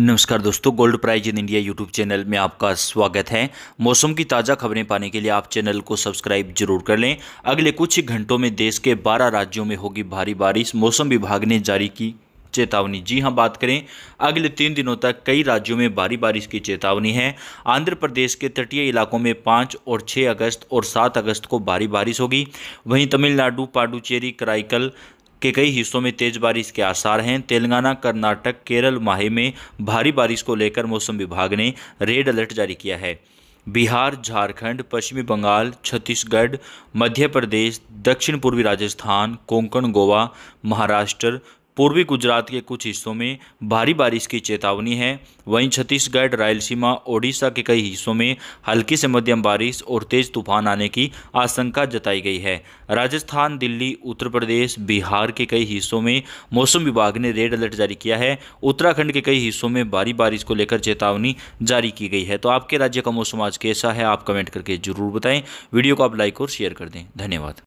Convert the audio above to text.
नमस्कार दोस्तों gold price in India YouTube channel में आपका स्वागत है मौसम की ताज़ा खबरें पाने के लिए आप चैनल को सब्सक्राइब जरूर कर लें अगले कुछ घंटों में देश के 12 राज्यों में होगी भारी बारिश मौसम विभाग ने जारी की चेतावनी जी हाँ बात करें अगले तीन दिनों तक कई राज्यों में भारी बारिश की चेतावनी है आंध्र प्रदेश के तटीय इलाकों में पाँच और छः अगस्त और सात अगस्त को भारी बारिश होगी वहीं तमिलनाडु पाडुचेरी कराइकल के कई हिस्सों में तेज बारिश के आसार हैं तेलंगाना कर्नाटक केरल माहे में भारी बारिश को लेकर मौसम विभाग ने रेड अलर्ट जारी किया है बिहार झारखंड पश्चिमी बंगाल छत्तीसगढ़ मध्य प्रदेश दक्षिण पूर्वी राजस्थान कोंकण गोवा महाराष्ट्र पूर्वी गुजरात के कुछ हिस्सों में भारी बारिश की चेतावनी है वहीं छत्तीसगढ़ रायलसीमा ओडिशा के कई हिस्सों में हल्की से मध्यम बारिश और तेज तूफान आने की आशंका जताई गई है राजस्थान दिल्ली उत्तर प्रदेश बिहार के कई हिस्सों में मौसम विभाग ने रेड अलर्ट जारी किया है उत्तराखंड के कई हिस्सों में भारी बारिश को लेकर चेतावनी जारी की गई है तो आपके राज्य का मौसम आज कैसा है आप कमेंट करके जरूर बताएं वीडियो को आप लाइक और शेयर कर दें धन्यवाद